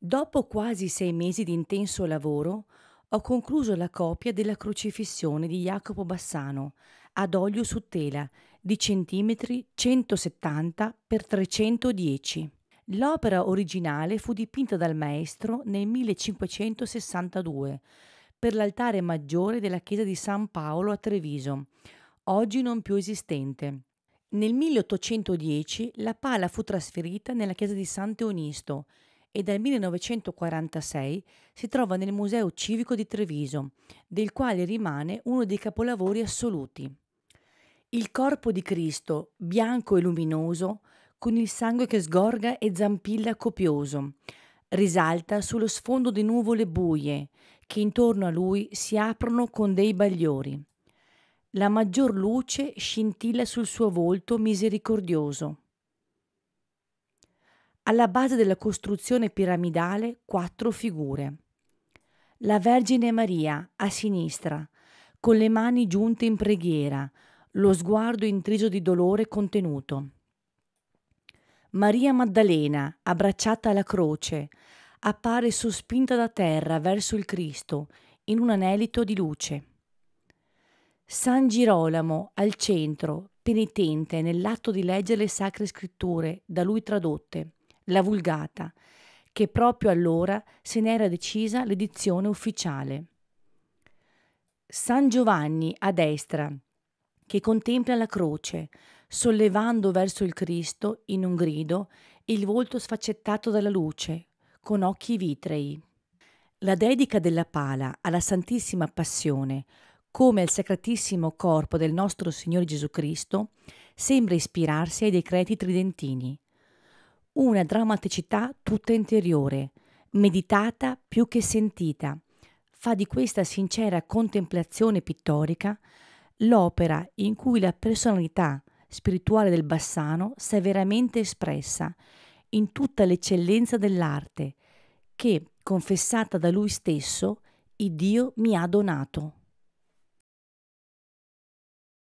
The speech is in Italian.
Dopo quasi sei mesi di intenso lavoro, ho concluso la copia della Crocifissione di Jacopo Bassano, ad olio su tela, di centimetri 170 x 310. L'opera originale fu dipinta dal maestro nel 1562 per l'altare maggiore della chiesa di San Paolo a Treviso, oggi non più esistente. Nel 1810 la pala fu trasferita nella chiesa di Sant'Eonisto, e dal 1946 si trova nel Museo Civico di Treviso, del quale rimane uno dei capolavori assoluti. Il corpo di Cristo, bianco e luminoso, con il sangue che sgorga e zampilla copioso, risalta sullo sfondo di nuvole buie che intorno a lui si aprono con dei bagliori. La maggior luce scintilla sul suo volto misericordioso alla base della costruzione piramidale quattro figure. La Vergine Maria a sinistra, con le mani giunte in preghiera, lo sguardo intriso di dolore contenuto. Maria Maddalena, abbracciata alla croce, appare sospinta da terra verso il Cristo in un anelito di luce. San Girolamo, al centro, penitente nell'atto di leggere le sacre scritture da lui tradotte, la Vulgata, che proprio allora se n'era decisa l'edizione ufficiale. San Giovanni a destra, che contempla la croce, sollevando verso il Cristo, in un grido, il volto sfaccettato dalla luce, con occhi vitrei. La dedica della pala alla Santissima Passione, come al Sacratissimo Corpo del nostro Signore Gesù Cristo, sembra ispirarsi ai decreti tridentini, una drammaticità tutta interiore, meditata più che sentita. Fa di questa sincera contemplazione pittorica l'opera in cui la personalità spirituale del Bassano si è veramente espressa in tutta l'eccellenza dell'arte che, confessata da lui stesso, il Dio mi ha donato.